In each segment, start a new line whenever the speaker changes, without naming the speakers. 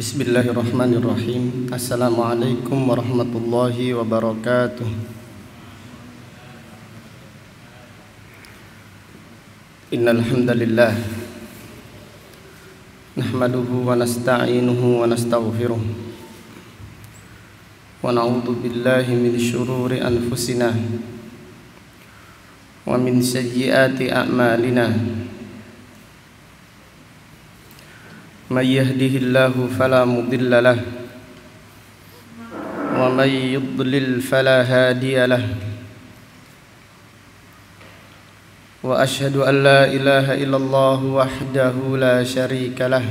Bismillahirrahmanirrahim Assalamualaikum warahmatullahi wabarakatuh Innalhamdulillah Nahmaduhu wa nasta'inuhu wa nasta'ufiruh Wa na'udhu billahi min syururi anfusina Wa min sayyiati a'malina من يهده الله فلا مضل له ومن يضلل فلا هادي له واشهد ان لا اله الا الله وحده لا شريك له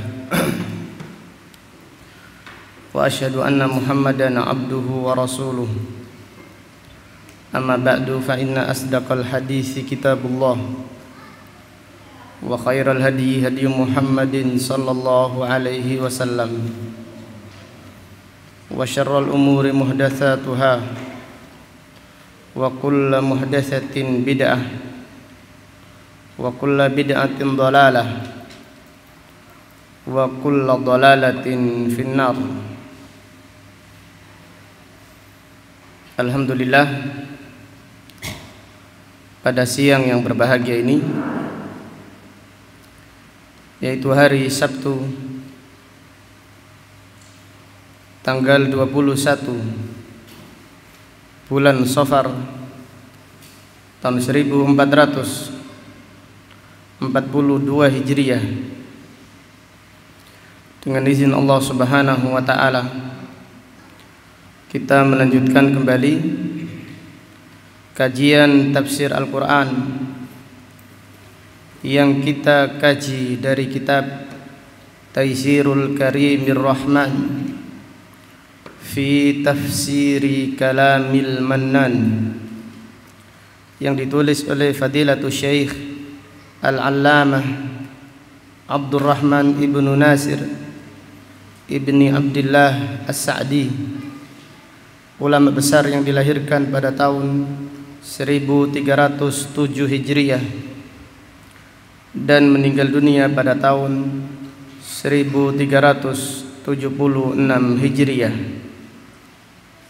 واشهد ان محمدا عبده ورسوله اما بعد فان اصدق الحديث كتاب الله وخير الهدي هدي محمد صلى الله عليه وسلم وشر الأمور محدثاتها وكل محدثة بدعة وكل بدعة ضلالة وكل ضلالة في النار الحمد لله pada siang yang berbahagia ini yaitu hari Sabtu tanggal 21 bulan Safar tahun 1442 Hijriah dengan izin Allah Subhanahu wa taala kita melanjutkan kembali kajian tafsir Al-Qur'an yang kita kaji dari kitab Taisirul Karimir Rahman fi tafsiri kalamil mannan yang ditulis oleh Fadilatul Syekh Al-Allamah Rahman Ibnu Nasir Ibni Abdullah As-Sa'di ulama besar yang dilahirkan pada tahun 1307 Hijriah dan meninggal dunia pada tahun 1376 Hijriah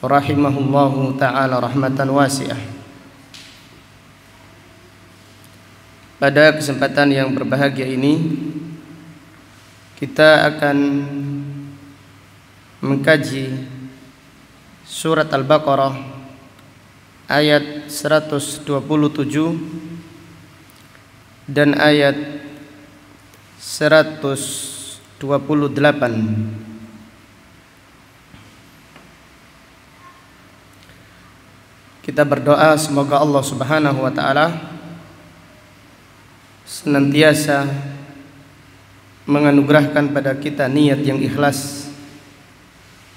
rahimahullahu taala rahmatan wasiah Pada kesempatan yang berbahagia ini kita akan mengkaji surat Al-Baqarah ayat 127 dan ayat 128 Kita berdoa semoga Allah Subhanahu wa taala senantiasa menganugerahkan pada kita niat yang ikhlas,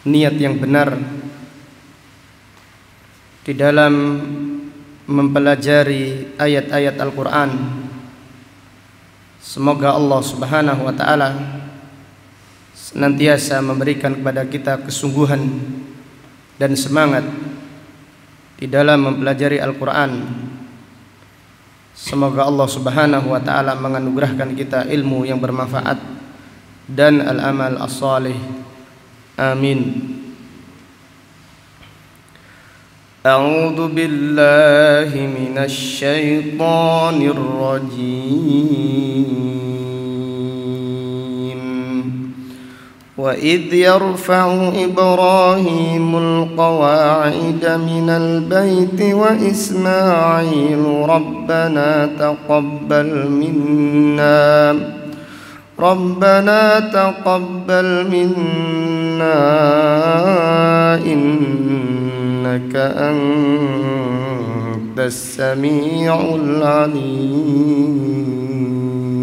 niat yang benar di dalam mempelajari ayat-ayat Al-Qur'an. Semoga Allah Subhanahu wa taala senantiasa memberikan kepada kita kesungguhan dan semangat di dalam mempelajari Al-Qur'an. Semoga Allah Subhanahu wa taala menganugerahkan kita ilmu yang bermanfaat dan al-amal as-salih. Amin. أعوذ
بالله من
الشيطان
الرجيم وإذ يرفع إبراهيم القواعد من البيت وإسماعيل ربنا تقبل منا ربنا تقبل منا إنك أنت السميع العليم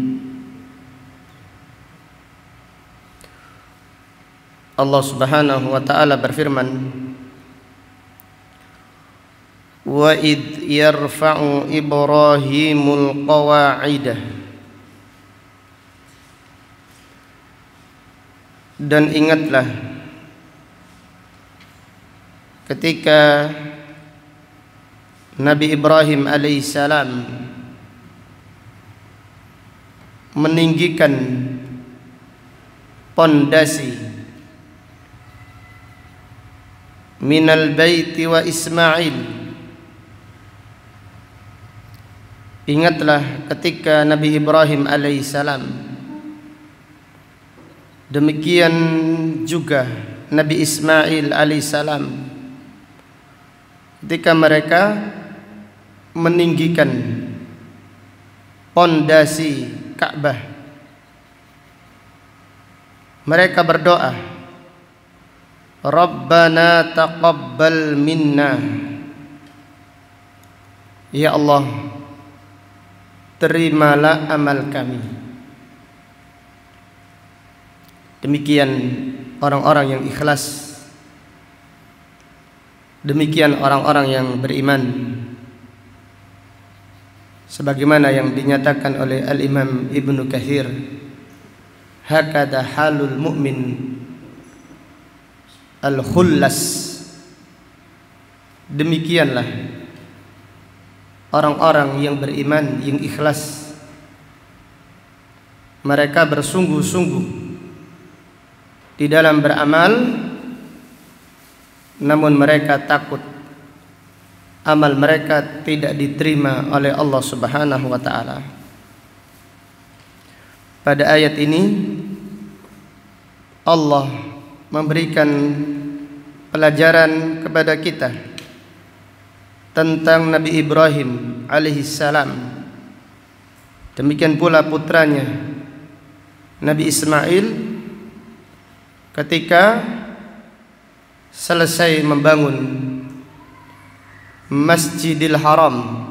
Allah Subhanahu wa taala berfirman Wa id yarfa'u Ibrahimul qawa'idah Dan ingatlah ketika Nabi Ibrahim alaihissalam meninggikan pondasi من البيت وإسماعيل Ingatlah ketika Nabi Ibrahim alaihissalam Demikian juga Nabi Ismail alaihissalam Ketika mereka meninggikan pondasi Ka'bah Mereka berdoa Rabbana taqabbal minna Ya Allah Terimalah amal kami Demikian orang-orang yang ikhlas Demikian orang-orang yang beriman Sebagaimana yang dinyatakan oleh Al-Imam Ibn Kathir Hakada halul mu'min al-khullas demikianlah orang-orang yang beriman yang ikhlas mereka bersungguh-sungguh di dalam beramal namun mereka takut amal mereka tidak diterima oleh Allah Subhanahu wa taala. Pada ayat ini Allah memberikan pelajaran kepada kita tentang Nabi Ibrahim alaihissalam demikian pula putranya Nabi Ismail ketika selesai membangun Masjidil Haram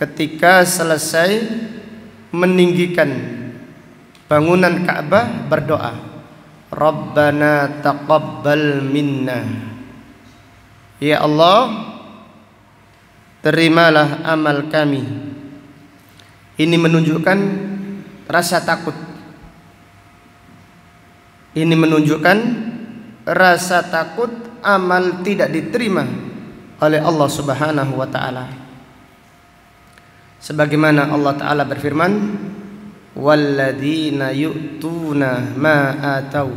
ketika selesai meninggikan bangunan Ka'bah berdoa Rabbana taqabbal minna Ya Allah Terimalah amal kami Ini menunjukkan rasa takut Ini menunjukkan rasa takut amal tidak diterima oleh Allah Subhanahu wa taala. Sebagaimana Allah taala berfirman, walladina yu'tuna ma atau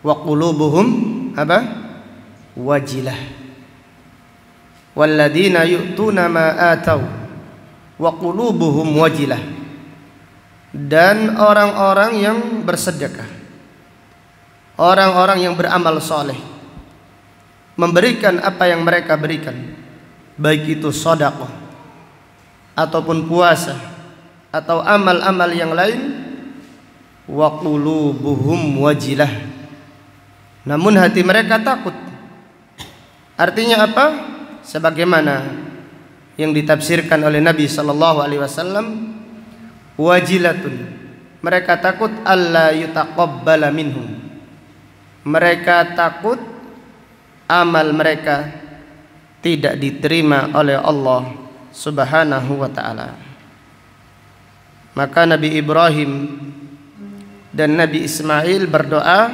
wa qulubuhum apa wajilah walladina yu'tuna ma atau wa qulubuhum wajilah dan orang-orang yang bersedekah orang-orang yang beramal soleh memberikan apa yang mereka berikan baik itu sodakoh ataupun puasa atau amal-amal yang lain wa qulubuhum wajilah namun hati mereka takut artinya apa sebagaimana yang ditafsirkan oleh Nabi sallallahu alaihi wasallam wajilatun mereka takut alla yutaqabbala minhum mereka takut amal mereka tidak diterima oleh Allah subhanahu wa ta'ala maka Nabi Ibrahim dan Nabi Ismail berdoa,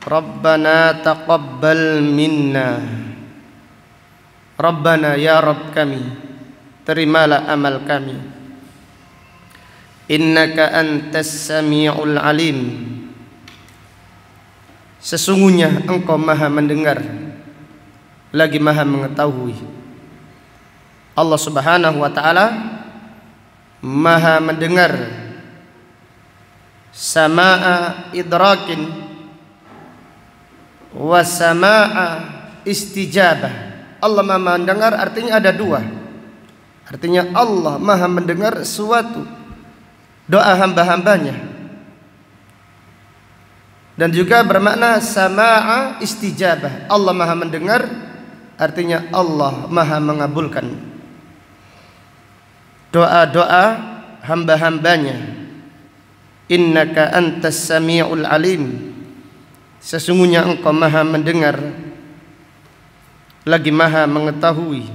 "Rabbana taqabbal minna." Rabbana ya Rabb kami, terimalah amal kami. Innaka antas samiul alim. Sesungguhnya engkau maha mendengar lagi maha mengetahui. Allah Subhanahu wa taala maha mendengar sama'a idrakin wa sama'a istijabah Allah maha mendengar artinya ada dua artinya Allah maha mendengar suatu doa hamba-hambanya dan juga bermakna sama'a istijabah Allah maha mendengar artinya Allah maha mengabulkan doa-doa hamba-hambanya innaka antas samiul alim sesungguhnya engkau maha mendengar lagi maha mengetahui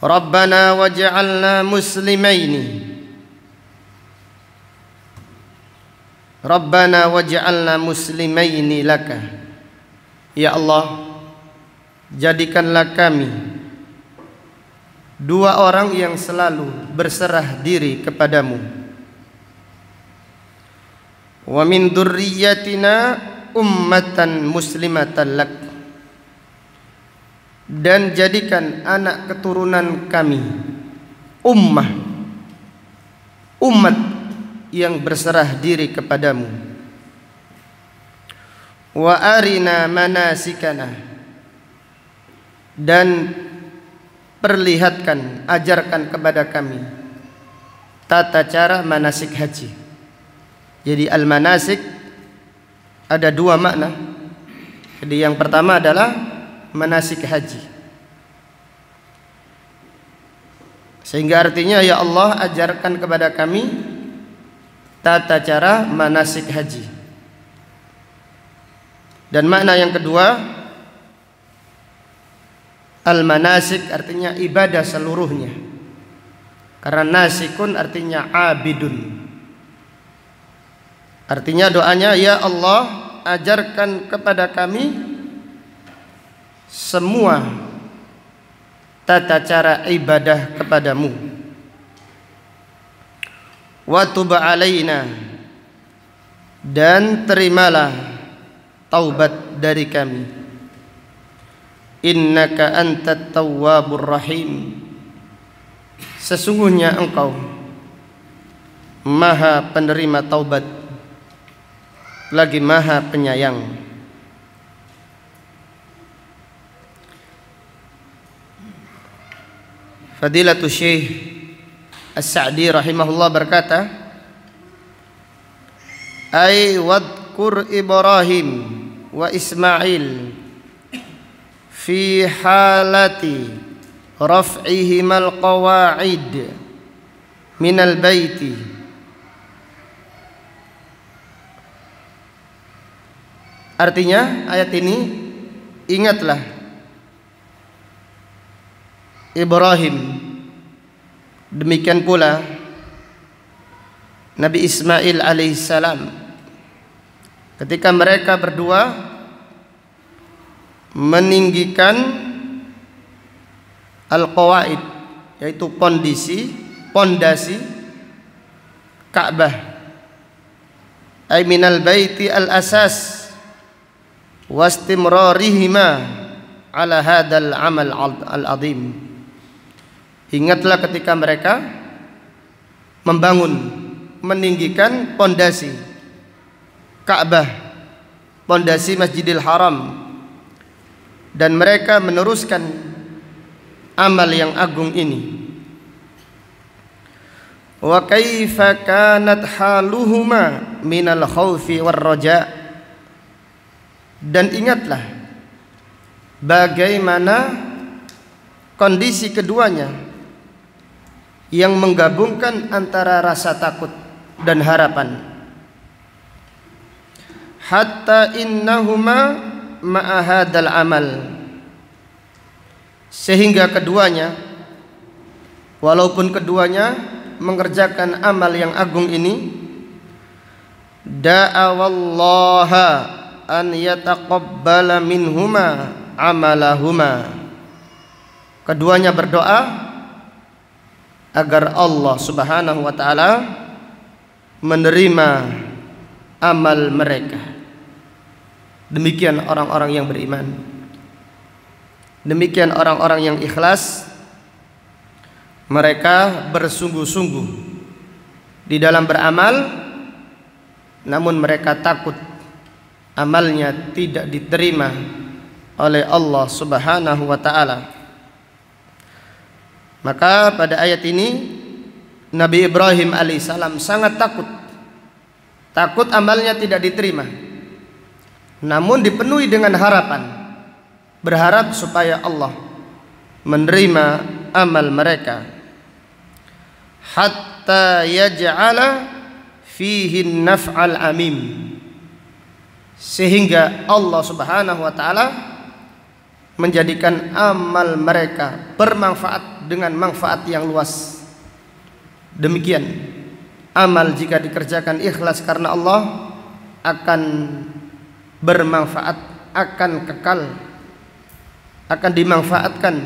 Rabbana waj'alna muslimaini Rabbana waj'alna muslimaini laka Ya Allah jadikanlah kami dua orang yang selalu berserah diri kepadamu wa min dzurriyyatina ummatan muslimatan lak dan jadikan anak keturunan kami ummah umat yang berserah diri kepadamu wa arina manasikana dan perlihatkan, ajarkan kepada kami tata cara manasik haji. Jadi al-manasik ada dua makna. Jadi yang pertama adalah manasik haji. Sehingga artinya ya Allah ajarkan kepada kami tata cara manasik haji. Dan makna yang kedua Al-manasik artinya ibadah seluruhnya. Karena nasikun artinya abidun. Artinya doanya ya Allah ajarkan kepada kami semua tata cara ibadah kepadamu. Wa alaina dan terimalah taubat dari kami innaka antat tawwabur rahim sesungguhnya engkau maha penerima taubat lagi maha penyayang Fadilatul Syekh As-Sa'di rahimahullah berkata Ay wadkur Ibrahim wa Ismail fi halati raf'ihimal qawa'id al baiti Artinya ayat ini ingatlah Ibrahim demikian pula Nabi Ismail alaihissalam ketika mereka berdua meninggikan al-qawaid yaitu kondisi pondasi Ka'bah ay minal baiti al-asas wastimrarihima ala hadal amal al adhim ingatlah ketika mereka membangun meninggikan pondasi Ka'bah pondasi Masjidil Haram dan mereka meneruskan amal yang agung ini wa kaifa kanat haluhuma minal khawfi war raja dan ingatlah bagaimana kondisi keduanya yang menggabungkan antara rasa takut dan harapan hatta innahuma ma'ahadal amal sehingga keduanya walaupun keduanya mengerjakan amal yang agung ini da'awallaha an yataqabbala minhuma amalahuma keduanya berdoa agar Allah Subhanahu wa taala menerima amal mereka Demikian orang-orang yang beriman. Demikian orang-orang yang ikhlas. Mereka bersungguh-sungguh di dalam beramal, namun mereka takut amalnya tidak diterima oleh Allah Subhanahu wa Ta'ala. Maka pada ayat ini Nabi Ibrahim alaihissalam sangat takut. Takut amalnya tidak diterima namun dipenuhi dengan harapan berharap supaya Allah menerima amal mereka hatta yaj'ala fihi naf'al amim sehingga Allah Subhanahu wa taala menjadikan amal mereka bermanfaat dengan manfaat yang luas demikian amal jika dikerjakan ikhlas karena Allah akan bermanfaat akan kekal akan dimanfaatkan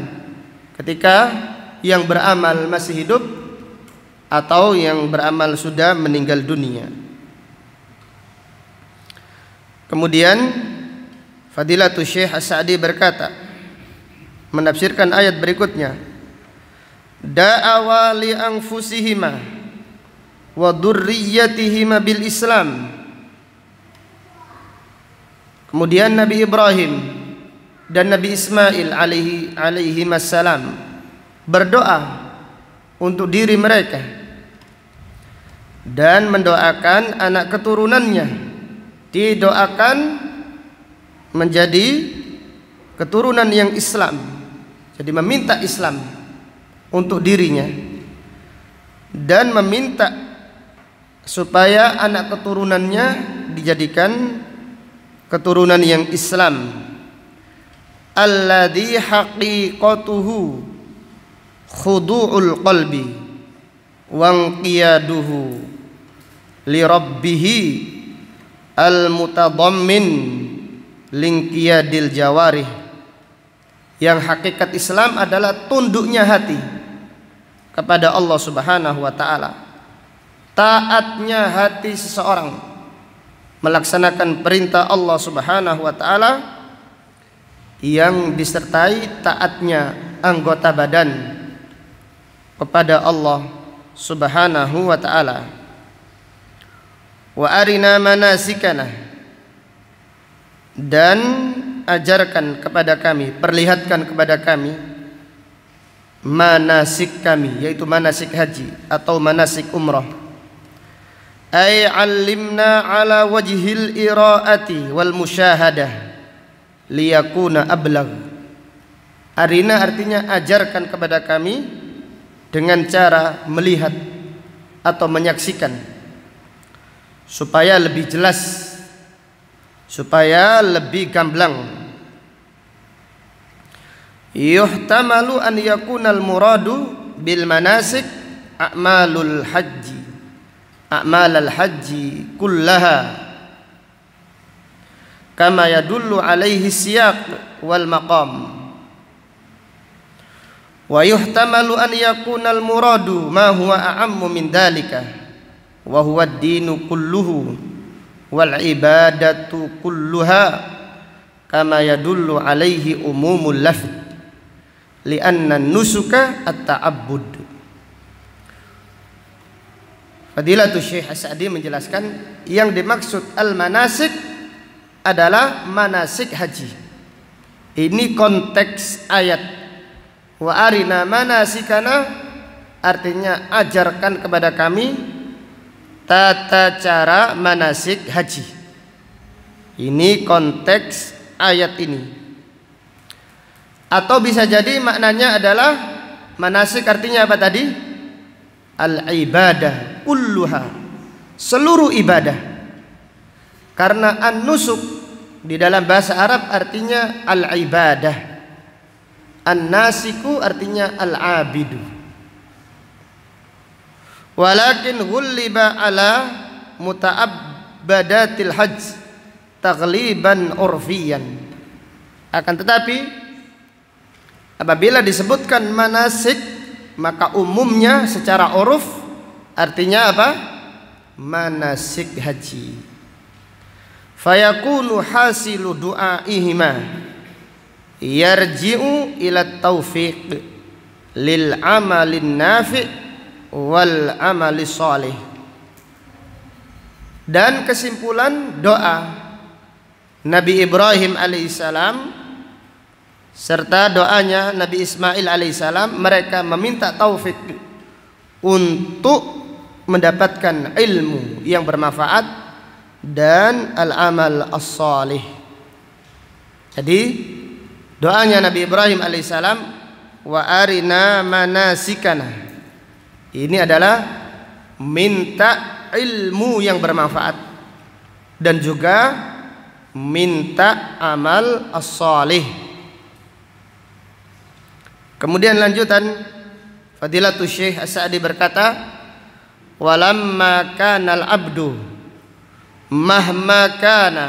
ketika yang beramal masih hidup atau yang beramal sudah meninggal dunia. Kemudian Fadilatul Syekh as berkata menafsirkan ayat berikutnya Da'awali anfusihima wa durriyatihima bil Islam Kemudian Nabi Ibrahim dan Nabi Ismail alaihi alaihi wassalam berdoa untuk diri mereka dan mendoakan anak keturunannya didoakan menjadi keturunan yang Islam jadi meminta Islam untuk dirinya dan meminta supaya anak keturunannya dijadikan keturunan yang Islam alladhi haqiqatuhu khudu'ul qalbi wangqiyaduhu li rabbihi al mutadammin lingqiyadil jawarih yang hakikat Islam adalah tunduknya hati kepada Allah Subhanahu wa taala taatnya hati seseorang melaksanakan perintah Allah Subhanahu wa taala yang disertai taatnya anggota badan kepada Allah Subhanahu wa taala. Wa arina manasikana dan ajarkan kepada kami, perlihatkan kepada kami manasik kami yaitu manasik haji atau manasik umrah ay alimna ala wajhil iraati wal musyahadah liyakuna ablag arina artinya ajarkan kepada kami dengan cara melihat atau menyaksikan supaya lebih jelas supaya lebih gamblang yuhtamalu an yakunal muradu bil manasik a'malul haji a'mal al-hajji kullaha kama yadullu alaihi siyaq wal maqam wa yuhtamalu an yakuna al muradu ma huwa a'ammu min dalika wa huwa ad-dinu kulluhu wal ibadatu kulluha kama yadullu alaihi umumul lafd li'anna nusuka at-ta'abbud Fadilatul Syekh As'adi menjelaskan yang dimaksud al-manasik adalah manasik haji. Ini konteks ayat. Wa arina manasikana artinya ajarkan kepada kami tata cara manasik haji. Ini konteks ayat ini. Atau bisa jadi maknanya adalah manasik artinya apa tadi? al-ibadah kulluha seluruh ibadah karena an-nusuk di dalam bahasa Arab artinya al-ibadah an-nasiku artinya al-abidu walakin gulliba ala muta'abbadatil hajj tagliban urfiyan akan tetapi apabila disebutkan manasik maka umumnya secara uruf artinya apa? Manasik haji. Fayakunu hasilu du'aihima yarji'u ila taufiq lil amalin nafi' wal amali salih. Dan kesimpulan doa Nabi Ibrahim alaihissalam serta doanya Nabi Ismail alaihissalam mereka meminta taufik untuk mendapatkan ilmu yang bermanfaat dan al-amal as-salih. Jadi doanya Nabi Ibrahim alaihissalam wa arina manasikana. Ini adalah minta ilmu yang bermanfaat dan juga minta amal as-salih. Kemudian lanjutan Fadilatul Syekh As-Sa'di berkata, "Walamma kana al-'abdu mahma kana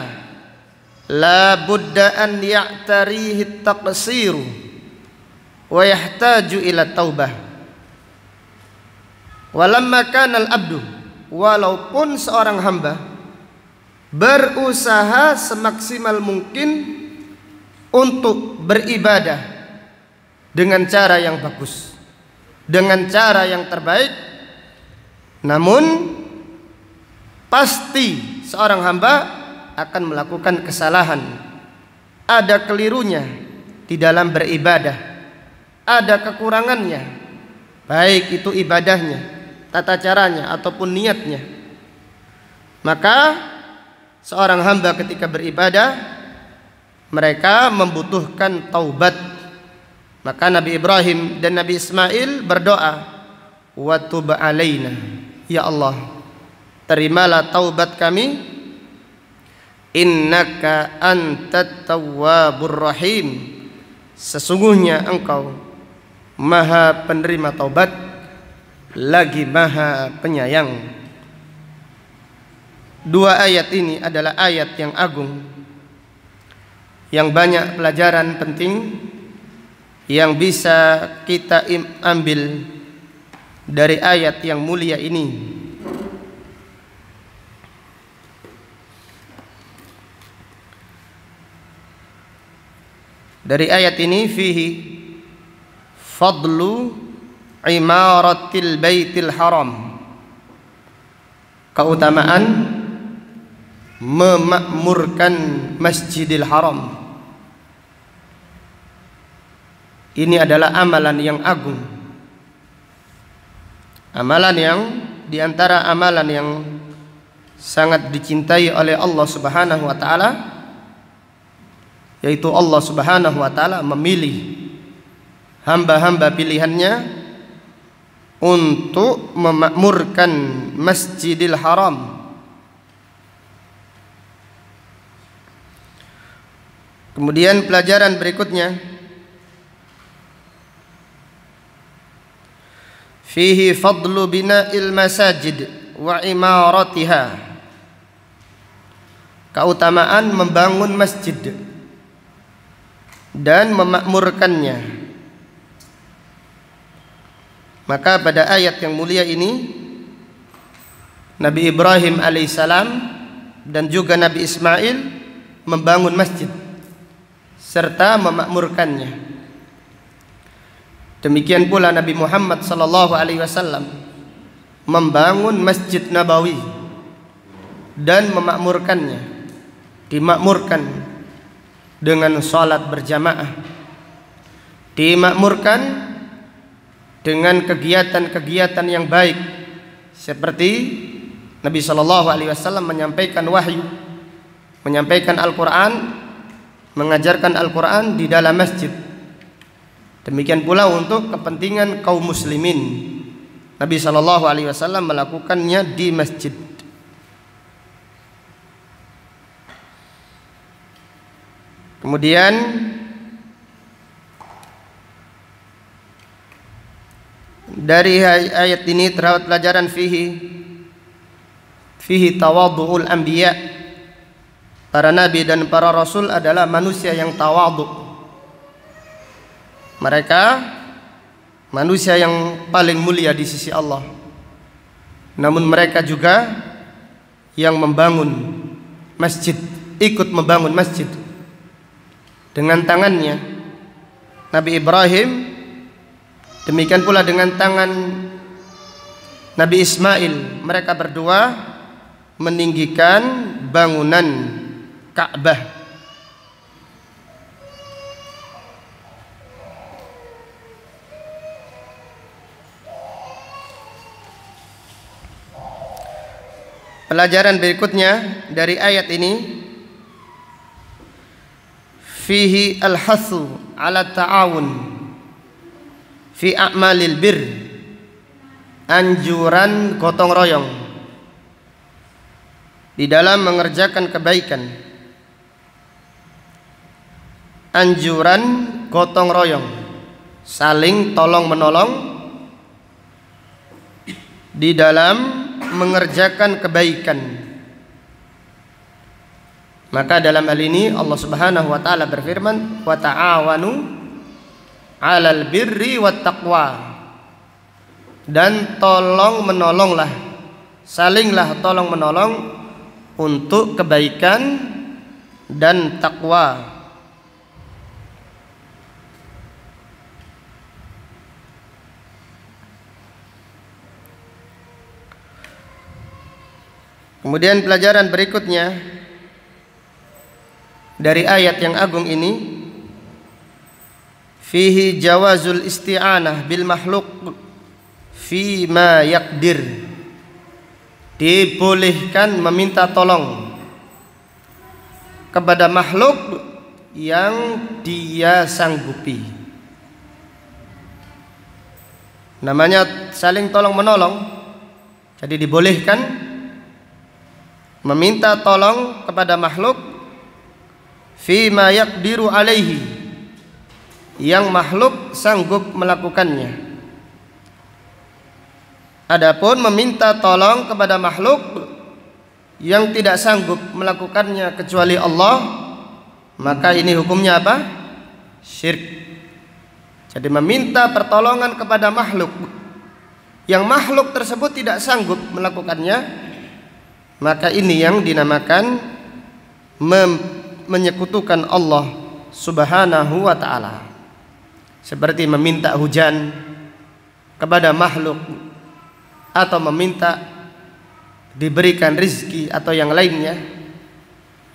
la budda an ya'tarihi at-taqsir wa yahtaju ila taubah." Walamma kana al-'abdu walaupun seorang hamba berusaha semaksimal mungkin untuk beribadah dengan cara yang bagus, dengan cara yang terbaik.
Namun
pasti seorang hamba akan melakukan kesalahan. Ada kelirunya di dalam beribadah. Ada kekurangannya. Baik itu ibadahnya, tata caranya ataupun niatnya. Maka seorang hamba ketika beribadah mereka membutuhkan taubat maka Nabi Ibrahim dan Nabi Ismail berdoa, "Wa tub alaina, ya Allah, terimalah taubat kami, innaka antat tawwabur rahim." Sesungguhnya engkau Maha penerima taubat, lagi Maha penyayang. Dua ayat ini adalah ayat yang agung yang banyak pelajaran penting yang bisa kita ambil dari ayat yang mulia ini Dari ayat ini fihi fadlu imaratil baitil haram. Keutamaan memakmurkan Masjidil Haram. Ini adalah amalan yang agung. Amalan yang diantara amalan yang sangat dicintai oleh Allah Subhanahu wa taala yaitu Allah Subhanahu wa taala memilih hamba-hamba pilihannya untuk memakmurkan Masjidil Haram. Kemudian pelajaran berikutnya fihi fadlu بناء masajid wa imaratiha keutamaan membangun masjid dan memakmurkannya maka pada ayat yang mulia ini Nabi Ibrahim alaihissalam dan juga Nabi Ismail membangun masjid serta memakmurkannya. Demikian pula Nabi Muhammad sallallahu alaihi wasallam membangun Masjid Nabawi dan memakmurkannya. Dimakmurkan dengan salat berjamaah. Dimakmurkan dengan kegiatan-kegiatan yang baik seperti Nabi sallallahu alaihi wasallam menyampaikan wahyu, menyampaikan Al-Qur'an, mengajarkan Al-Qur'an di dalam masjid Demikian pula untuk kepentingan kaum muslimin. Nabi Shallallahu alaihi wasallam melakukannya di masjid. Kemudian dari ayat ini terdapat pelajaran fihi fihi tawadhu'ul anbiya. Para nabi dan para rasul adalah manusia yang tawadhu' Mereka manusia yang paling mulia di sisi Allah. Namun mereka juga yang membangun masjid, ikut membangun masjid dengan tangannya. Nabi Ibrahim demikian pula dengan tangan Nabi Ismail, mereka berdua meninggikan bangunan Ka'bah Pelajaran berikutnya dari ayat ini fihi al-hasu ala ta'awun fi a'malil bir anjuran gotong royong di dalam mengerjakan kebaikan anjuran gotong royong saling tolong menolong di dalam mengerjakan kebaikan. Maka dalam hal ini Allah Subhanahu wa taala berfirman, "Wa ta'awanu 'alal birri wat taqwa." Dan tolong menolonglah, salinglah tolong menolong untuk kebaikan dan takwa. Kemudian pelajaran berikutnya dari ayat yang agung ini fihi jawazul isti'anah bil makhluk fi ma yakdir dibolehkan meminta tolong kepada makhluk yang dia sanggupi namanya saling tolong menolong jadi dibolehkan meminta tolong kepada makhluk fi fima yaqdiru alaihi yang makhluk sanggup melakukannya Adapun meminta tolong kepada makhluk yang tidak sanggup melakukannya kecuali Allah maka ini hukumnya apa? Syirik. Jadi meminta pertolongan kepada makhluk yang makhluk tersebut tidak sanggup melakukannya maka ini yang dinamakan menyekutukan Allah Subhanahu wa taala. Seperti meminta hujan kepada makhluk atau meminta diberikan rizki atau yang lainnya.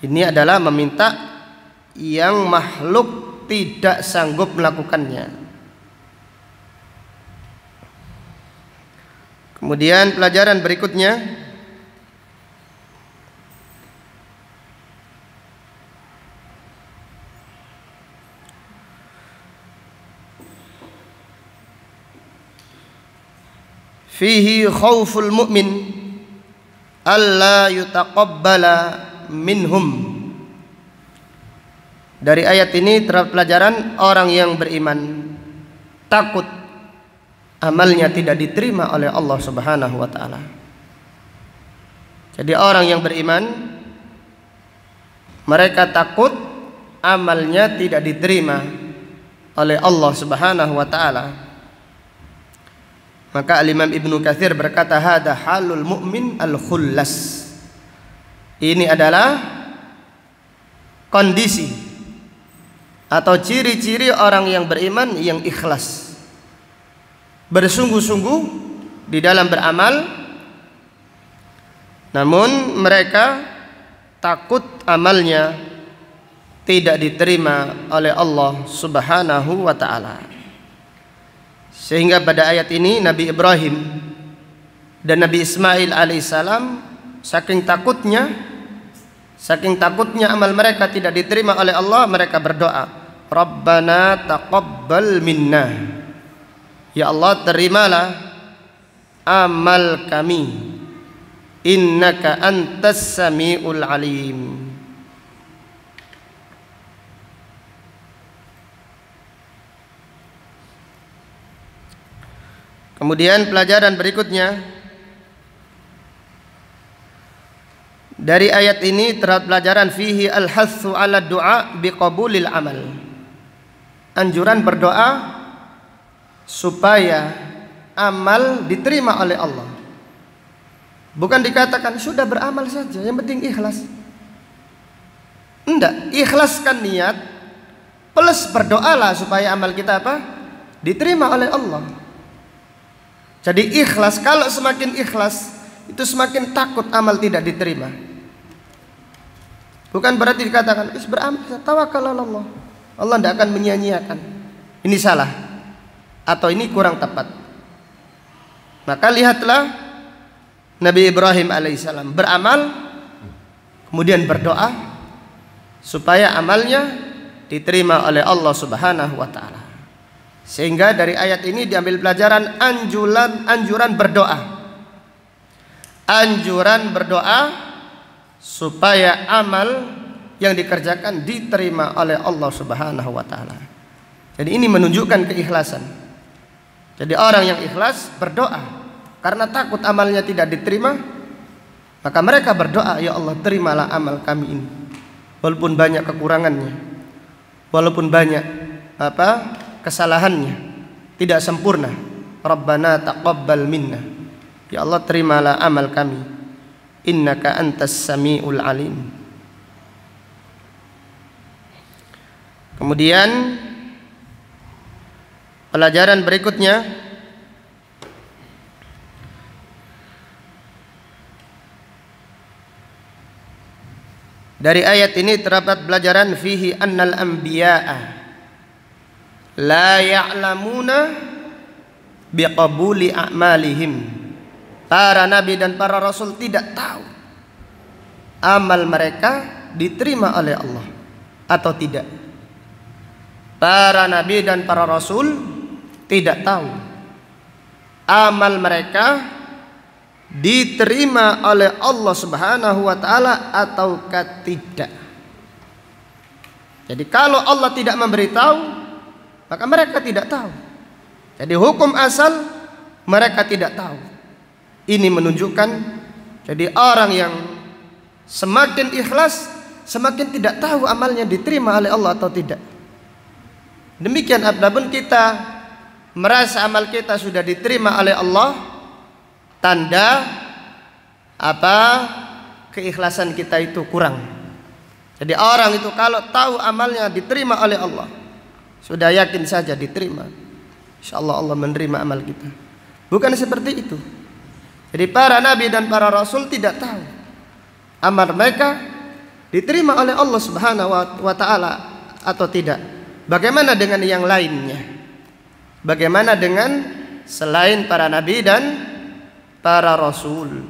Ini adalah meminta yang makhluk tidak sanggup melakukannya. Kemudian pelajaran berikutnya fihi khawful mu'min alla yutaqabbala minhum dari ayat ini terhadap pelajaran orang yang beriman takut amalnya tidak diterima oleh Allah Subhanahu wa taala. Jadi orang yang beriman mereka takut amalnya tidak diterima oleh Allah Subhanahu wa taala. Maka Al-Imam Ibnu Kathir berkata hada halul mu'min al-khullas. Ini adalah kondisi atau ciri-ciri orang yang beriman yang ikhlas. Bersungguh-sungguh di dalam beramal namun mereka takut amalnya tidak diterima oleh Allah Subhanahu wa taala. Sehingga pada ayat ini Nabi Ibrahim dan Nabi Ismail alaihissalam saking takutnya saking takutnya amal mereka tidak diterima oleh Allah mereka berdoa Rabbana taqabbal minna Ya Allah terimalah amal kami innaka antas samiul alim Kemudian pelajaran berikutnya dari ayat ini terhadap pelajaran fihi al-hassu ala du'a biqabulil amal. Anjuran berdoa supaya amal diterima oleh Allah. Bukan dikatakan sudah beramal saja, yang penting ikhlas. Enggak, ikhlaskan niat plus berdoalah supaya amal kita apa? Diterima oleh Allah. Jadi ikhlas, kalau semakin ikhlas itu semakin takut amal tidak diterima. Bukan berarti dikatakan, "Is beramal, tawakal Allah." Allah tidak akan menyia-nyiakan. Ini salah atau ini kurang tepat. Maka lihatlah Nabi Ibrahim alaihissalam beramal kemudian berdoa supaya amalnya diterima oleh Allah Subhanahu wa taala. Sehingga dari ayat ini diambil pelajaran anjuran anjuran berdoa. Anjuran berdoa supaya amal yang dikerjakan diterima oleh Allah Subhanahu wa taala. Jadi ini menunjukkan keikhlasan. Jadi orang yang ikhlas berdoa karena takut amalnya tidak diterima, maka mereka berdoa, "Ya Allah, terimalah amal kami ini." Walaupun banyak kekurangannya. Walaupun banyak apa? kesalahannya tidak sempurna. Rabbana taqabbal minna. Ya Allah terimalah amal kami. Innaka antas samiul alim. Kemudian pelajaran berikutnya dari ayat ini terdapat pelajaran fihi annal anbiya'a la ya'lamuna biqabuli a'malihim. Para nabi dan para rasul tidak tahu amal mereka diterima oleh Allah atau tidak. Para nabi dan para rasul tidak tahu amal mereka diterima oleh Allah Subhanahu wa taala ataukah tidak. Jadi kalau Allah tidak memberitahu maka mereka tidak tahu. Jadi hukum asal mereka tidak tahu. Ini menunjukkan jadi orang yang semakin ikhlas semakin tidak tahu amalnya diterima oleh Allah atau tidak. Demikian apabila kita merasa amal kita sudah diterima oleh Allah tanda apa keikhlasan kita itu kurang. Jadi orang itu kalau tahu amalnya diterima oleh Allah sudah yakin saja diterima. Insya Allah Allah menerima amal kita. Bukan seperti itu. Jadi para nabi dan para rasul tidak tahu amal mereka diterima oleh Allah Subhanahu wa taala atau tidak. Bagaimana dengan yang lainnya? Bagaimana dengan selain para nabi dan para rasul?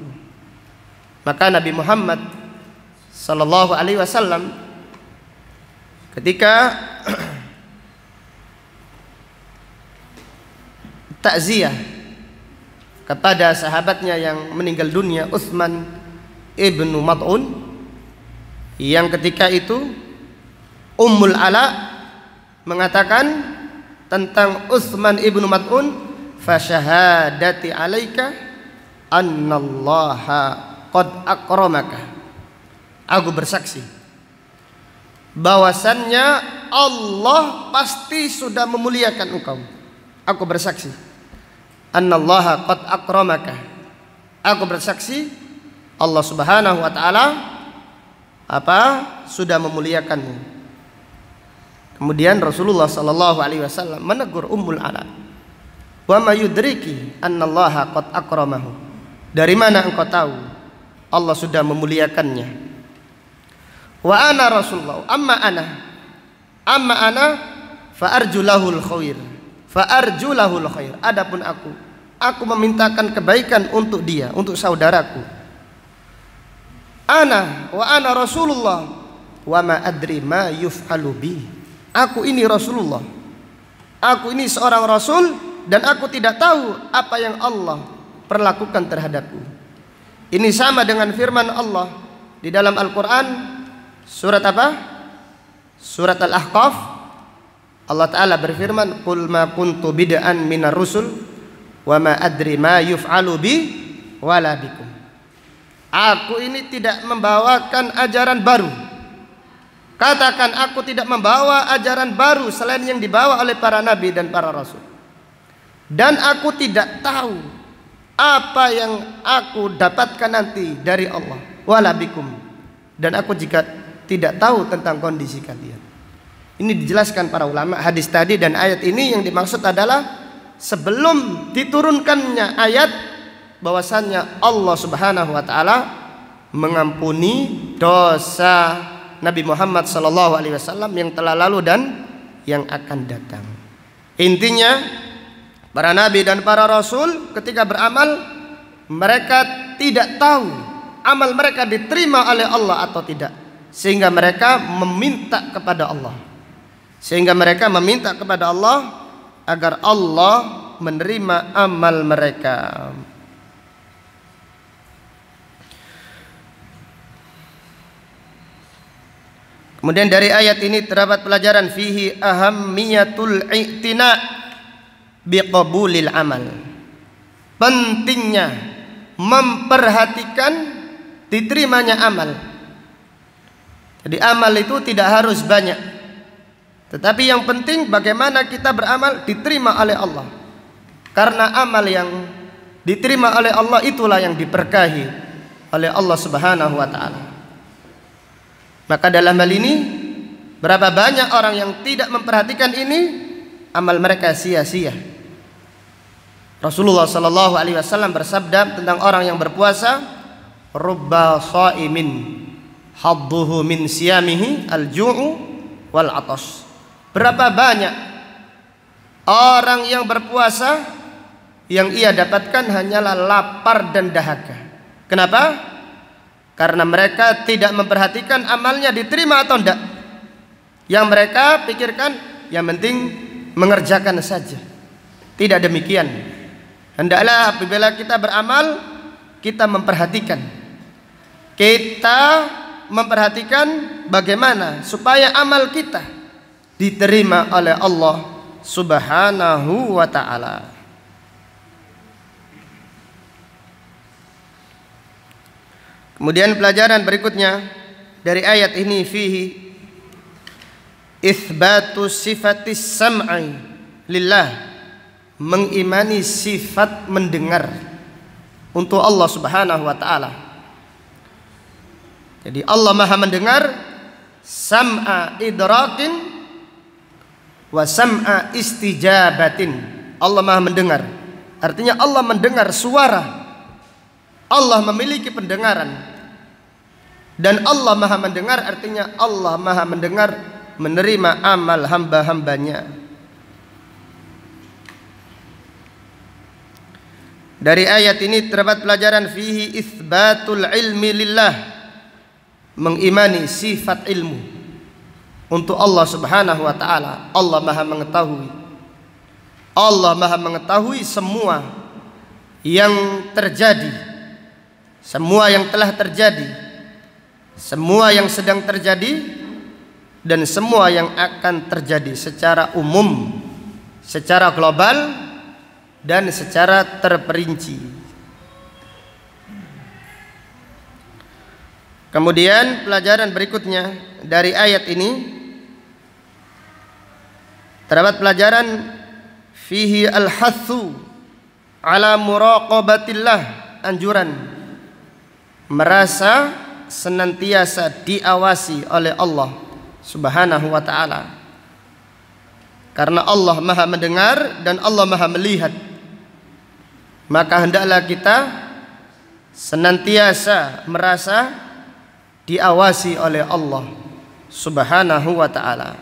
Maka Nabi Muhammad sallallahu alaihi wasallam ketika takziah kepada sahabatnya yang meninggal dunia Utsman ibnu Mat'un yang ketika itu Ummul Ala mengatakan tentang Utsman ibnu Mat'un fasyahadati alaika annallaha qad akramaka aku bersaksi bahwasannya Allah pasti sudah memuliakan engkau aku bersaksi annallaha qad akramaka. Aku bersaksi Allah Subhanahu wa taala apa? sudah memuliakanmu. Kemudian Rasulullah sallallahu alaihi wasallam menegur Ummul Ala. Wa mayudriki annallaha qad akramahu. Dari mana engkau tahu Allah sudah memuliakannya? Wa ana Rasulullah, amma ana amma ana fa lahul khair. Fa lahul khair. Adapun aku aku memintakan kebaikan untuk dia, untuk saudaraku. Ana wa ana Rasulullah wa ma adri ma yuf'alu bi. Aku ini Rasulullah. Aku ini seorang rasul dan aku tidak tahu apa yang Allah perlakukan terhadapku. Ini sama dengan firman Allah di dalam Al-Qur'an surat apa? Surat Al-Ahqaf Allah Ta'ala berfirman Qul ma kuntu bid'an minar rusul wa ma adri ma yuf'alu bi wala bikum. Aku ini tidak membawakan ajaran baru. Katakan aku tidak membawa ajaran baru selain yang dibawa oleh para nabi dan para rasul. Dan aku tidak tahu apa yang aku dapatkan nanti dari Allah. Wala bikum. Dan aku jika tidak tahu tentang kondisi kalian. Ini dijelaskan para ulama hadis tadi dan ayat ini yang dimaksud adalah sebelum diturunkannya ayat bahwasannya Allah Subhanahu wa taala mengampuni dosa Nabi Muhammad sallallahu alaihi wasallam yang telah lalu dan yang akan datang. Intinya para nabi dan para rasul ketika beramal mereka tidak tahu amal mereka diterima oleh Allah atau tidak sehingga mereka meminta kepada Allah. Sehingga mereka meminta kepada Allah agar Allah menerima amal mereka. Kemudian dari ayat ini terdapat pelajaran fihi ahammiyatul i'tina biqabulil amal. Pentingnya memperhatikan diterimanya amal. Jadi amal itu tidak harus banyak. Tetapi yang penting bagaimana kita beramal diterima oleh Allah. Karena amal yang diterima oleh Allah itulah yang diberkahi oleh Allah Subhanahu wa taala. Maka dalam hal ini berapa banyak orang yang tidak memperhatikan ini amal mereka sia-sia. Rasulullah Shallallahu alaihi wasallam bersabda tentang orang yang berpuasa rubba shaimin hadduhu min siyamihi al-ju'u wal 'athash." Berapa banyak orang yang berpuasa yang ia dapatkan hanyalah lapar dan dahaga. Kenapa? Karena mereka tidak memperhatikan amalnya diterima atau tidak. Yang mereka pikirkan yang penting mengerjakan saja. Tidak demikian. Hendaklah apabila kita beramal kita memperhatikan. Kita memperhatikan bagaimana supaya amal kita diterima oleh Allah Subhanahu wa taala. Kemudian pelajaran berikutnya dari ayat ini fihi isbatu sifatis sam'i lillah mengimani sifat mendengar untuk Allah Subhanahu wa taala. Jadi Allah Maha mendengar sam'a idrakin wa sam'a istijabatin. Allah Maha mendengar. Artinya Allah mendengar suara. Allah memiliki pendengaran. Dan Allah Maha mendengar artinya Allah Maha mendengar menerima amal hamba-hambanya. Dari ayat ini terdapat pelajaran fihi isbatul ilmi lillah. Mengimani sifat ilmu untuk Allah Subhanahu wa taala. Allah Maha mengetahui. Allah Maha mengetahui semua yang terjadi. Semua yang telah terjadi. Semua yang sedang terjadi dan semua yang akan terjadi secara umum, secara global dan secara terperinci. Kemudian pelajaran berikutnya dari ayat ini terdapat pelajaran fihi al-hathu ala muraqabatillah anjuran merasa senantiasa diawasi oleh Allah Subhanahu wa taala. Karena Allah Maha mendengar dan Allah Maha melihat. Maka hendaklah kita senantiasa merasa diawasi oleh Allah Subhanahu wa taala.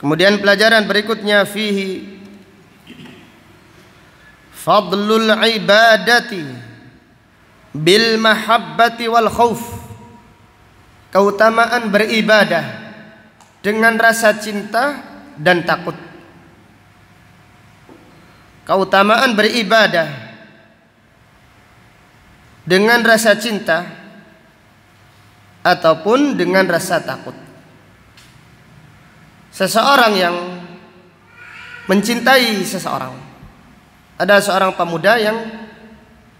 Kemudian pelajaran berikutnya fihi fadlul ibadati bil mahabbati wal khauf. Keutamaan beribadah dengan rasa cinta dan takut. Keutamaan beribadah dengan rasa cinta ataupun dengan rasa takut. Seseorang yang mencintai seseorang. Ada seorang pemuda yang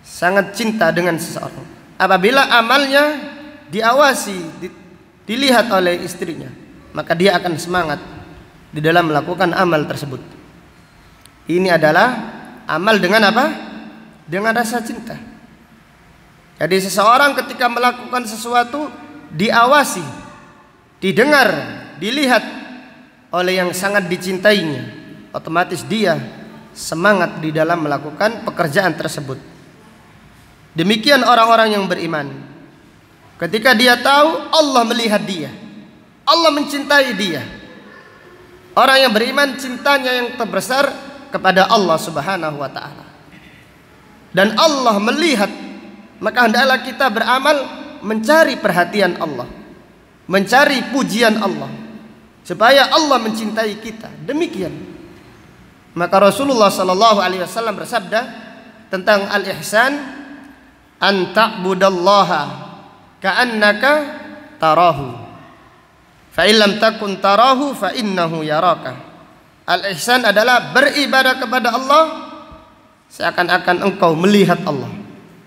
sangat cinta dengan seseorang. Apabila amalnya diawasi, dilihat oleh istrinya, maka dia akan semangat di dalam melakukan amal tersebut. Ini adalah amal dengan apa? Dengan rasa cinta. Jadi seseorang ketika melakukan sesuatu diawasi, didengar, dilihat oleh yang sangat dicintainya. Otomatis dia semangat di dalam melakukan pekerjaan tersebut. Demikian orang-orang yang beriman. Ketika dia tahu Allah melihat dia. Allah mencintai dia. Orang yang beriman cintanya yang terbesar kepada Allah Subhanahu wa taala. Dan Allah melihat maka hendaklah kita beramal mencari perhatian Allah, mencari pujian Allah, supaya Allah mencintai kita. Demikian. Maka Rasulullah Sallallahu Alaihi Wasallam bersabda tentang al ihsan, antak budallaha kaannaka tarahu. Fa'ilam takun tarahu fa innahu yaraka. Al ihsan adalah beribadah kepada Allah seakan-akan engkau melihat Allah.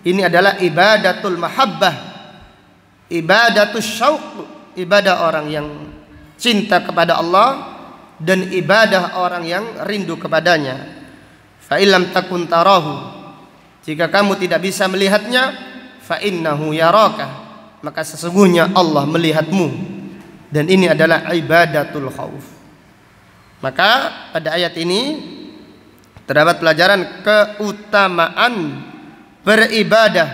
Ini adalah ibadatul mahabbah, ibadatul syauq, ibadah orang yang cinta kepada Allah dan ibadah orang yang rindu kepadanya. Fa illam takun tarahu. Jika kamu tidak bisa melihatnya, fa innahu yaraka. Maka
sesungguhnya Allah
melihatmu. Dan ini adalah ibadatul khauf. Maka pada ayat ini terdapat pelajaran keutamaan beribadah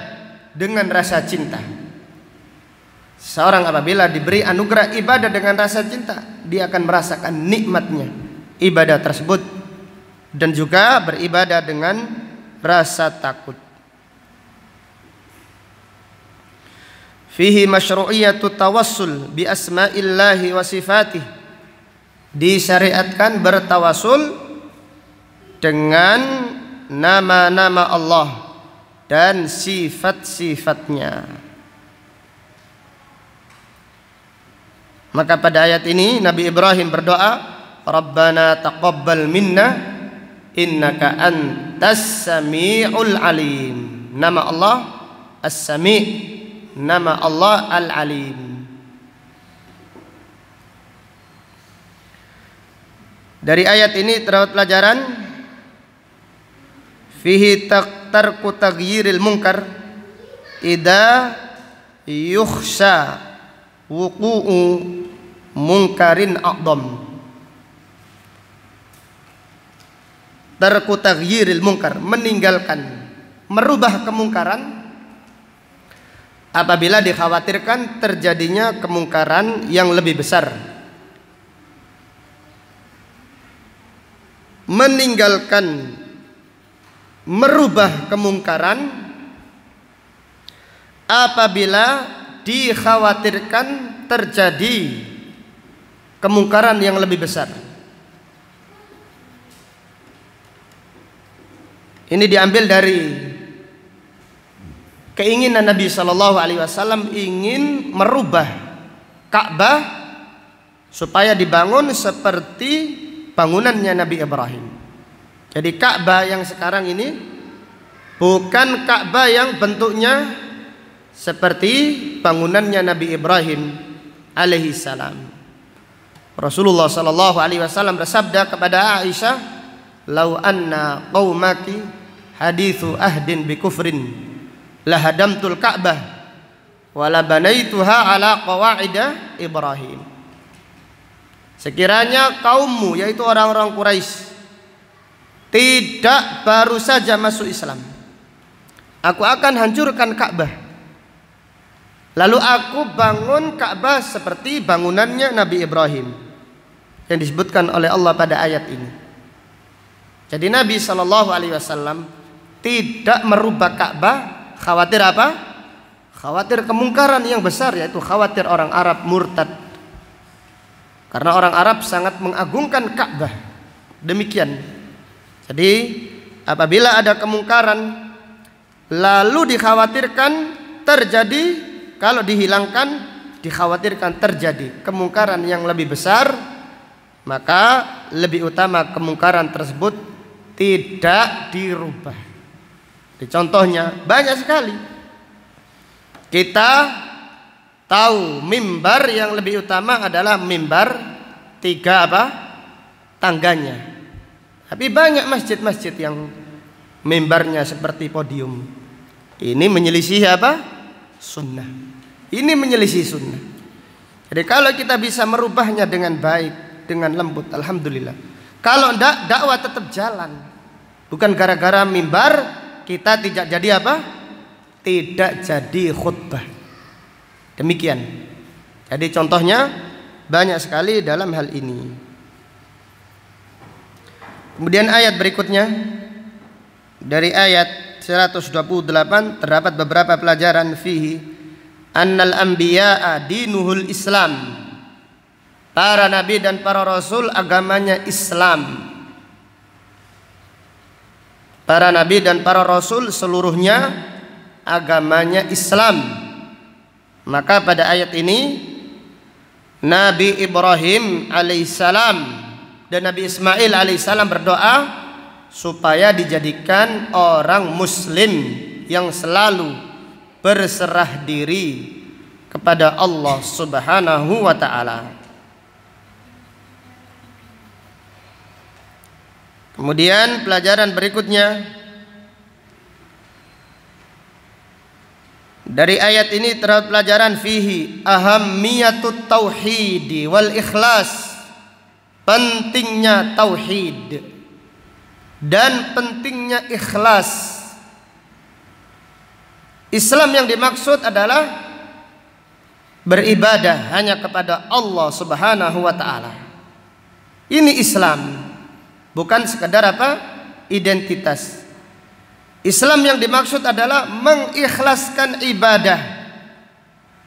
dengan rasa cinta. Seorang apabila diberi anugerah ibadah dengan rasa cinta, dia akan merasakan nikmatnya ibadah tersebut dan juga beribadah dengan rasa takut. Fihi masyru'iyatu tawassul bi asma'illahi wa sifatih. Disyariatkan bertawasul dengan nama-nama Allah dan sifat-sifatnya. Maka pada ayat ini Nabi Ibrahim berdoa, "Rabbana taqabbal minna innaka antas samiul alim." Nama Allah As-Sami, nama Allah Al-Alim. Dari ayat ini terdapat pelajaran fihi taq tarku taghyiril munkar ida yukhsha wuku'u munkarin a'dham tarku taghyiril munkar meninggalkan merubah kemungkaran apabila dikhawatirkan terjadinya kemungkaran yang lebih besar meninggalkan merubah kemungkaran apabila dikhawatirkan terjadi kemungkaran yang lebih besar. Ini diambil dari keinginan Nabi Shallallahu Alaihi Wasallam ingin merubah Ka'bah supaya dibangun seperti bangunannya Nabi Ibrahim. Jadi Ka'bah yang sekarang ini bukan Ka'bah yang bentuknya seperti bangunannya Nabi Ibrahim alaihi salam. Rasulullah sallallahu alaihi wasallam bersabda kepada Aisyah, "Lau anna qaumaki hadithu ahdin bi kufrin lahadamtul Ka'bah wala banaituha ala qawaida Ibrahim." Sekiranya kaummu yaitu orang-orang Quraisy tidak baru saja masuk Islam. Aku akan hancurkan Ka'bah. Lalu aku bangun Ka'bah seperti bangunannya Nabi Ibrahim yang disebutkan oleh Allah pada ayat ini. Jadi Nabi Shallallahu Alaihi Wasallam tidak merubah Ka'bah khawatir apa? Khawatir kemungkaran yang besar yaitu khawatir orang Arab murtad. Karena orang Arab sangat mengagungkan Ka'bah. Demikian jadi apabila ada kemungkaran lalu dikhawatirkan terjadi kalau dihilangkan dikhawatirkan terjadi kemungkaran yang lebih besar maka lebih utama kemungkaran tersebut tidak dirubah. Contohnya banyak sekali. Kita tahu mimbar yang lebih utama adalah mimbar tiga apa? tangganya. Tapi banyak masjid-masjid yang mimbarnya seperti podium. Ini menyelisih apa? Sunnah. Ini menyelisih sunnah. Jadi kalau kita bisa merubahnya dengan baik, dengan lembut, alhamdulillah. Kalau tidak, dakwah tetap jalan. Bukan gara-gara mimbar kita tidak jadi apa? Tidak jadi khutbah. Demikian. Jadi contohnya banyak sekali dalam hal ini. Kemudian ayat berikutnya dari ayat 128 terdapat beberapa pelajaran fihi annal anbiya'a dinuhul islam. Para nabi dan para rasul agamanya Islam. Para nabi dan para rasul seluruhnya agamanya Islam. Maka pada ayat ini Nabi Ibrahim alaihissalam dan Nabi Ismail alaihissalam berdoa supaya dijadikan orang muslim yang selalu berserah diri kepada Allah Subhanahu wa taala. Kemudian pelajaran berikutnya Dari ayat ini terdapat pelajaran fihi ahammiyatut tauhid wal ikhlas pentingnya tauhid dan pentingnya ikhlas. Islam yang dimaksud adalah beribadah hanya kepada Allah Subhanahu wa taala. Ini Islam, bukan sekedar apa? identitas. Islam yang dimaksud adalah mengikhlaskan ibadah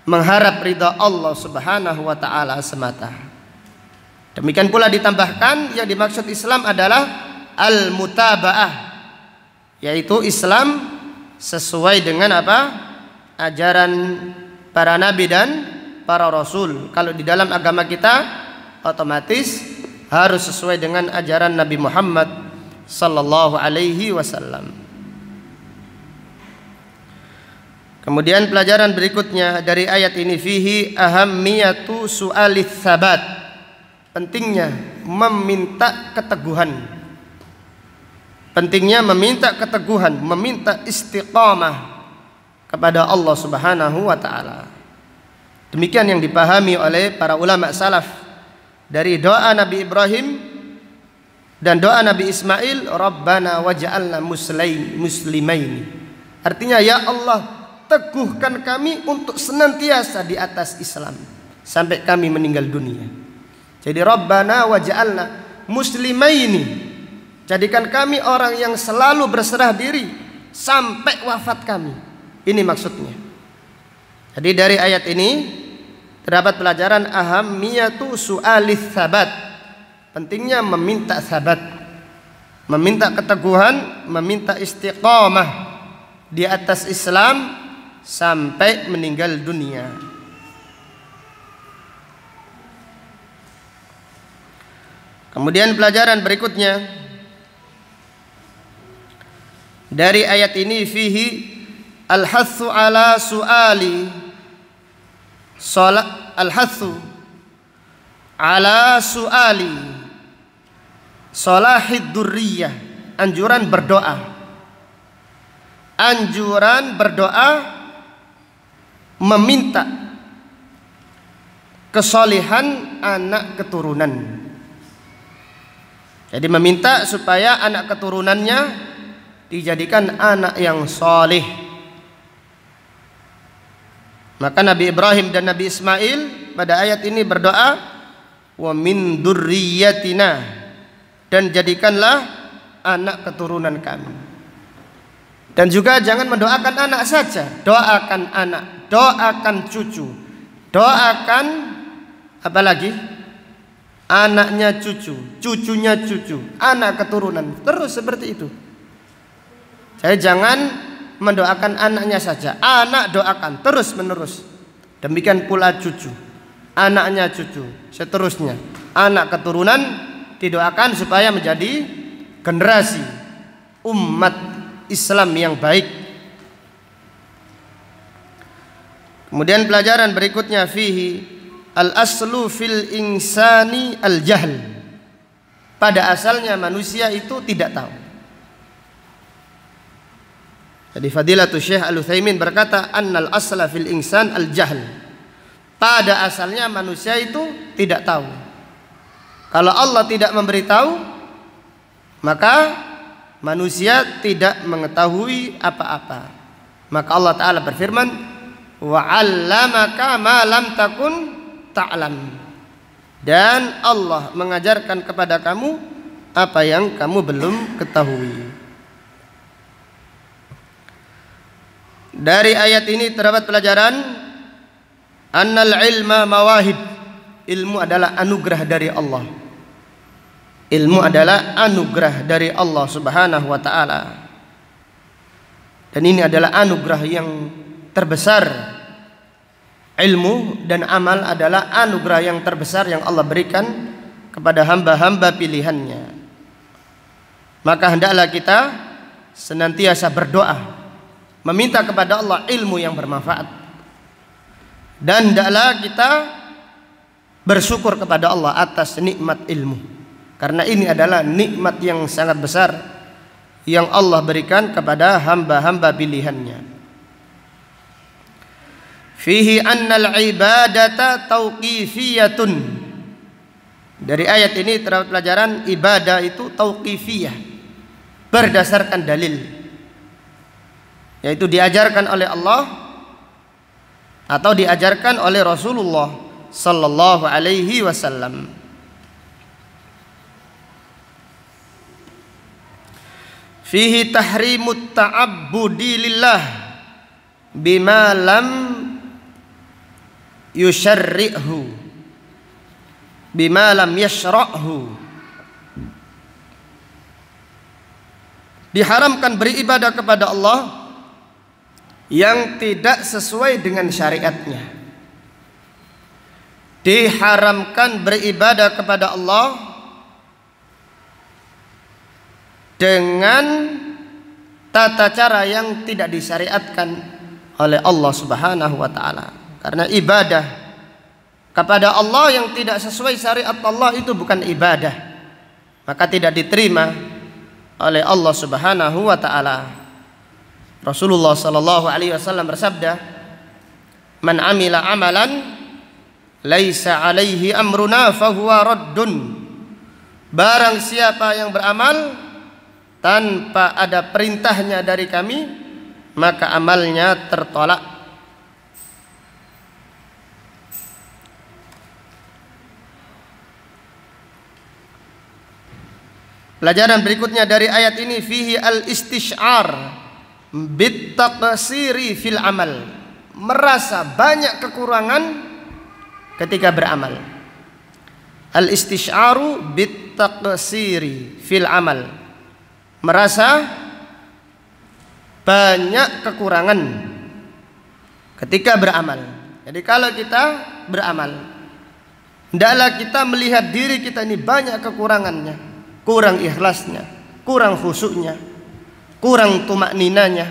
mengharap ridha Allah Subhanahu wa taala semata. Demikian pula ditambahkan yang dimaksud Islam adalah al-mutaba'ah yaitu Islam sesuai dengan apa? ajaran para nabi dan para rasul. Kalau di dalam agama kita otomatis harus sesuai dengan ajaran Nabi Muhammad sallallahu alaihi wasallam. Kemudian pelajaran berikutnya dari ayat ini fihi ahammiyatu su'alith sabat pentingnya meminta keteguhan pentingnya meminta keteguhan meminta istiqamah kepada Allah Subhanahu wa taala demikian yang dipahami oleh para ulama salaf dari doa Nabi Ibrahim dan doa Nabi Ismail Rabbana waj'alna muslim muslimain artinya ya Allah teguhkan kami untuk senantiasa di atas Islam sampai kami meninggal dunia jadi Rabbana waj'alna muslimaini. Jadikan kami orang yang selalu berserah diri sampai wafat kami. Ini maksudnya. Jadi dari ayat ini terdapat pelajaran ahammiyatu su'alis sabat. Pentingnya meminta sabat. Meminta keteguhan, meminta istiqomah di atas Islam sampai meninggal dunia. Kemudian pelajaran berikutnya dari ayat ini fihi al-hathu ala suali salat al-hathu ala suali salahid durriyah anjuran berdoa anjuran berdoa meminta kesolehan anak keturunan jadi meminta supaya anak keturunannya dijadikan anak yang soleh. Maka Nabi Ibrahim dan Nabi Ismail pada ayat ini berdoa, "Wa min durriyatina" dan jadikanlah anak keturunan kami. Dan juga jangan mendoakan anak saja, doakan anak, doakan cucu, doakan apa lagi? anaknya cucu, cucunya cucu, anak keturunan. Terus seperti itu. Saya jangan mendoakan anaknya saja. Anak doakan terus menerus. Demikian pula cucu, anaknya cucu, seterusnya. Anak keturunan didoakan supaya menjadi generasi umat Islam yang baik. Kemudian pelajaran berikutnya fihi Al aslu fil insani al jahl. Pada asalnya manusia itu tidak tahu. Jadi Fadilatul Syekh Al-Utsaimin berkata annal asla fil insan al jahl. Pada asalnya manusia itu tidak tahu. Kalau Allah tidak memberitahu, maka manusia tidak mengetahui apa-apa. Maka Allah Ta'ala berfirman, Wa 'allamaka ma lam takun ta'lam dan Allah mengajarkan kepada kamu apa yang kamu belum ketahui. Dari ayat ini terdapat pelajaran annal ilma mawahib. Ilmu adalah anugerah dari Allah. Ilmu adalah anugerah dari Allah Subhanahu wa taala. Dan ini adalah anugerah yang terbesar ilmu dan amal adalah anugerah yang terbesar yang Allah berikan kepada hamba-hamba pilihannya. Maka hendaklah kita senantiasa berdoa, meminta kepada Allah ilmu yang bermanfaat. Dan hendaklah kita bersyukur kepada Allah atas nikmat ilmu. Karena ini adalah nikmat yang sangat besar yang Allah berikan kepada hamba-hamba pilihannya fihi annal ibadata tauqifiyatun. Dari ayat ini terdapat pelajaran ibadah itu tauqifiyah berdasarkan dalil. Yaitu diajarkan oleh Allah atau diajarkan oleh Rasulullah sallallahu alaihi wasallam. fihi tahrimut ta'abbudi lillah bima lam yusyarri'hu bima lam diharamkan beribadah kepada Allah yang tidak sesuai dengan syariatnya diharamkan beribadah kepada Allah dengan tata cara yang tidak disyariatkan oleh Allah Subhanahu wa taala karena ibadah kepada Allah yang tidak sesuai syariat Allah itu bukan ibadah. Maka tidak diterima oleh Allah Subhanahu wa taala. Rasulullah sallallahu alaihi wasallam bersabda, "Man amila amalan laisa alaihi amruna fahuwa raddun." Barang siapa yang beramal tanpa ada perintahnya dari kami, maka amalnya tertolak Pelajaran berikutnya dari ayat ini fihi al-istish'ar siri fil amal. Merasa banyak kekurangan ketika beramal. Al-istish'aru siri fil amal. Merasa banyak kekurangan ketika beramal. Jadi kalau kita beramal, hendaklah kita melihat diri kita ini banyak kekurangannya kurang ikhlasnya, kurang khusyuknya, kurang tumak ninanya,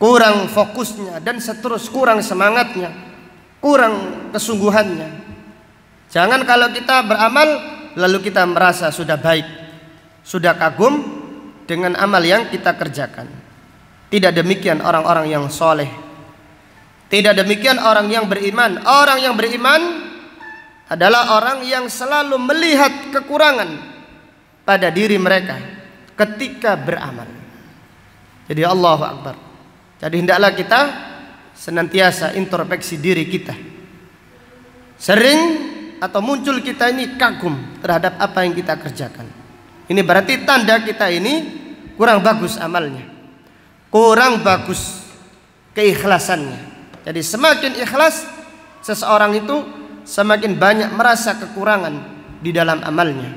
kurang fokusnya dan seterus kurang semangatnya, kurang kesungguhannya. Jangan kalau kita beramal lalu kita merasa sudah baik, sudah kagum dengan amal yang kita kerjakan. Tidak demikian orang-orang yang soleh. Tidak demikian orang yang beriman. Orang yang beriman adalah orang yang selalu melihat kekurangan pada diri mereka ketika beramal. Jadi Allahu Akbar. Jadi hendaklah kita senantiasa introspeksi diri kita. Sering atau muncul kita ini kagum terhadap apa yang kita kerjakan. Ini berarti tanda kita ini kurang bagus amalnya. Kurang bagus keikhlasannya. Jadi semakin ikhlas seseorang itu semakin banyak merasa kekurangan di dalam amalnya.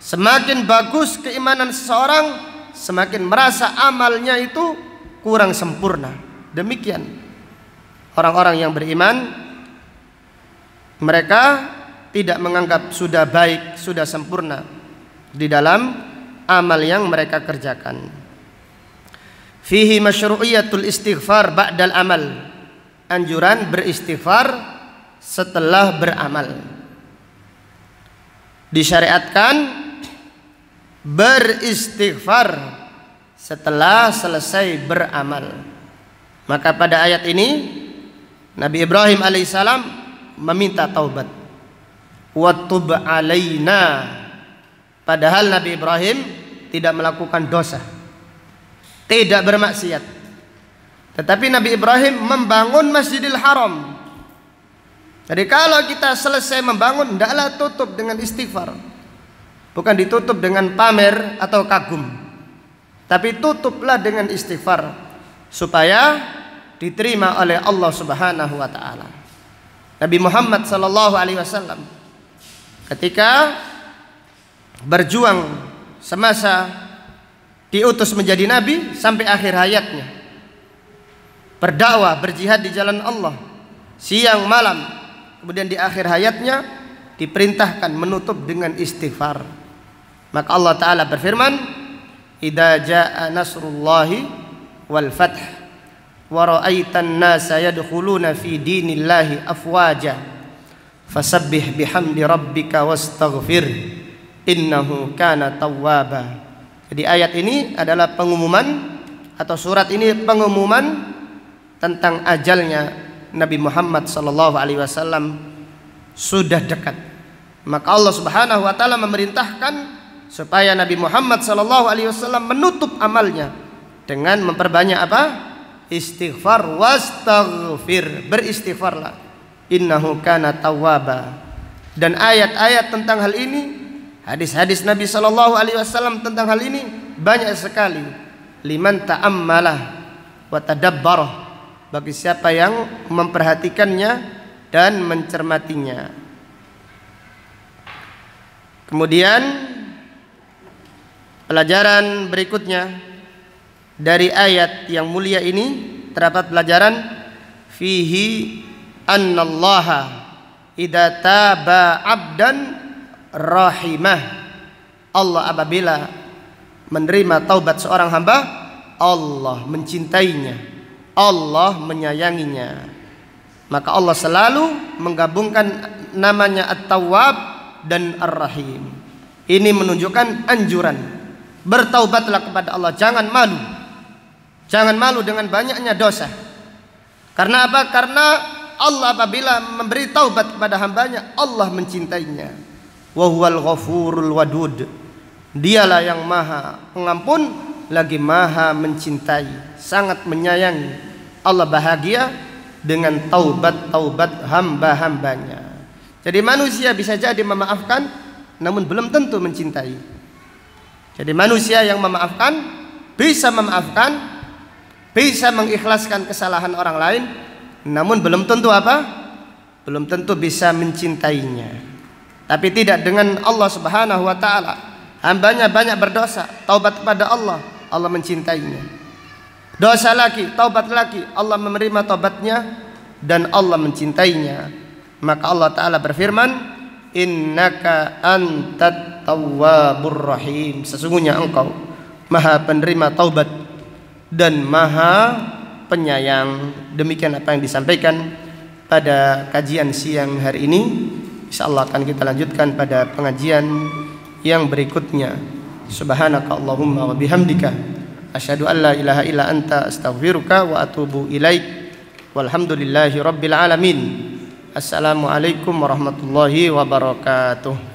Semakin bagus keimanan seseorang, semakin merasa amalnya itu kurang sempurna. Demikian orang-orang yang beriman mereka tidak menganggap sudah baik, sudah sempurna di dalam amal yang mereka kerjakan. Fihi masyru'iyatul istighfar ba'dal amal. Anjuran beristighfar setelah beramal. Disyariatkan beristighfar setelah selesai beramal. Maka pada ayat ini Nabi Ibrahim alaihissalam meminta taubat. Watub alaina. Padahal Nabi Ibrahim tidak melakukan dosa. Tidak bermaksiat. Tetapi Nabi Ibrahim membangun Masjidil Haram jadi kalau kita selesai membangun, Tidaklah tutup dengan istighfar. Bukan ditutup dengan pamer atau kagum. Tapi tutuplah dengan istighfar supaya diterima oleh Allah Subhanahu wa taala. Nabi Muhammad sallallahu alaihi wasallam ketika berjuang semasa diutus menjadi nabi sampai akhir hayatnya berdakwah berjihad di jalan Allah siang malam kemudian di akhir hayatnya diperintahkan menutup dengan istighfar maka Allah taala berfirman idza jaa nasrullahi wal fath wa ra'aitan nasa yadkhuluna fi dinillahi afwaja fasabbih bihamdi rabbika wastaghfir innahu kana tawwaba jadi ayat ini adalah pengumuman atau surat ini pengumuman tentang ajalnya Nabi Muhammad sallallahu alaihi wasallam sudah dekat. Maka Allah Subhanahu wa taala memerintahkan supaya Nabi Muhammad sallallahu alaihi wasallam menutup amalnya dengan memperbanyak apa? Istighfar wastaghfir. Beristighfarlah. Innahu kana tawwaba. Dan ayat-ayat tentang hal ini, hadis-hadis Nabi sallallahu alaihi wasallam tentang hal ini banyak sekali. Liman ta'ammalah wa tadabbarah bagi siapa yang memperhatikannya dan mencermatinya. Kemudian pelajaran berikutnya dari ayat yang mulia ini terdapat pelajaran fihi annallaha idza taba 'abdan rahimah Allah apabila menerima taubat seorang hamba Allah mencintainya Allah menyayanginya. Maka Allah selalu menggabungkan namanya At-Tawwab dan Ar-Rahim. Ini menunjukkan anjuran. Bertaubatlah kepada Allah, jangan malu. Jangan malu dengan banyaknya dosa. Karena apa? Karena Allah apabila memberi taubat kepada hambanya, Allah mencintainya. Wa huwal ghafurul wadud. Dialah yang maha pengampun lagi maha mencintai, sangat menyayangi. Allah bahagia dengan taubat-taubat hamba-hambanya. Jadi manusia bisa jadi memaafkan namun belum tentu mencintai. Jadi manusia yang memaafkan bisa memaafkan, bisa mengikhlaskan kesalahan orang lain namun belum tentu apa? Belum tentu bisa mencintainya. Tapi tidak dengan Allah Subhanahu wa taala. Hambanya banyak berdosa, taubat kepada Allah, Allah mencintainya. Dosa lagi, taubat lagi, Allah menerima taubatnya dan Allah mencintainya. Maka Allah taala berfirman, "Innaka antat tawabur rahim." Sesungguhnya engkau Maha penerima taubat dan Maha penyayang. Demikian apa yang disampaikan pada kajian siang hari ini. Insya Allah akan kita lanjutkan pada pengajian yang berikutnya. subhanaka Allahumma wa bihamdika asyhadu an la ilaha illa anta astaghfiruka wa atubu ilaik walhamdulillahi rabbil alamin assalamualaikum warahmatullahi wabarakatuh